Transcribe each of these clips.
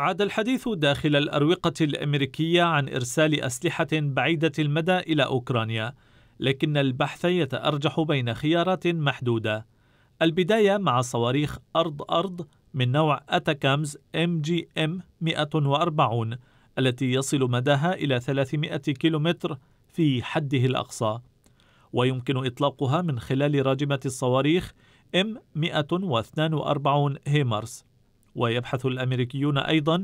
عاد الحديث داخل الأروقة الأمريكية عن إرسال أسلحة بعيدة المدى إلى أوكرانيا، لكن البحث يتأرجح بين خيارات محدودة. البداية مع صواريخ أرض أرض من نوع أتاكامز ام جي ام 140 التي يصل مداها إلى 300 كيلومتر في حده الأقصى ويمكن إطلاقها من خلال راجمة الصواريخ ام 142 هيمرس ويبحث الامريكيون ايضا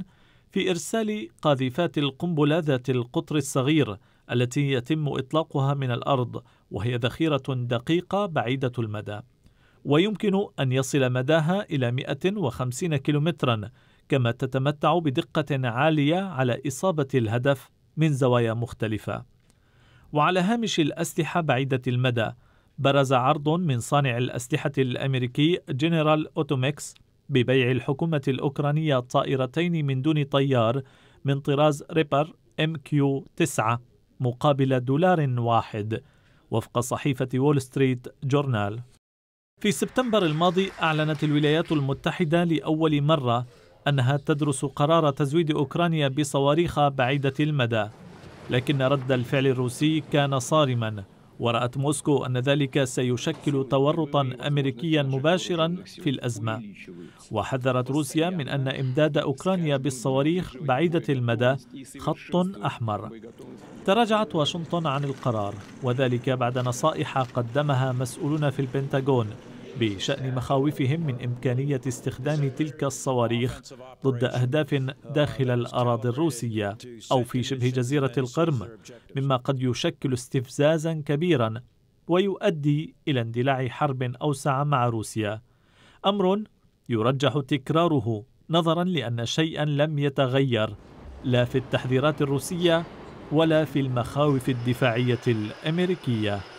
في ارسال قاذفات القنبله ذات القطر الصغير التي يتم اطلاقها من الارض وهي ذخيره دقيقه بعيده المدى ويمكن ان يصل مداها الى 150 كيلومترا كما تتمتع بدقه عاليه على اصابه الهدف من زوايا مختلفه وعلى هامش الاسلحه بعيده المدى برز عرض من صانع الاسلحه الامريكي جنرال اوتوميكس ببيع الحكومة الأوكرانية طائرتين من دون طيار من طراز ريبر ام كيو 9 مقابل دولار واحد وفق صحيفة وول ستريت جورنال في سبتمبر الماضي أعلنت الولايات المتحدة لأول مرة أنها تدرس قرار تزويد أوكرانيا بصواريخ بعيدة المدى لكن رد الفعل الروسي كان صارماً ورأت موسكو أن ذلك سيشكل تورطا أمريكيا مباشرا في الأزمة وحذرت روسيا من أن إمداد أوكرانيا بالصواريخ بعيدة المدى خط أحمر تراجعت واشنطن عن القرار وذلك بعد نصائح قدمها مسؤولون في البنتاغون بشأن مخاوفهم من إمكانية استخدام تلك الصواريخ ضد أهداف داخل الأراضي الروسية أو في شبه جزيرة القرم مما قد يشكل استفزازا كبيرا ويؤدي إلى اندلاع حرب أوسع مع روسيا أمر يرجح تكراره نظرا لأن شيئا لم يتغير لا في التحذيرات الروسية ولا في المخاوف الدفاعية الأمريكية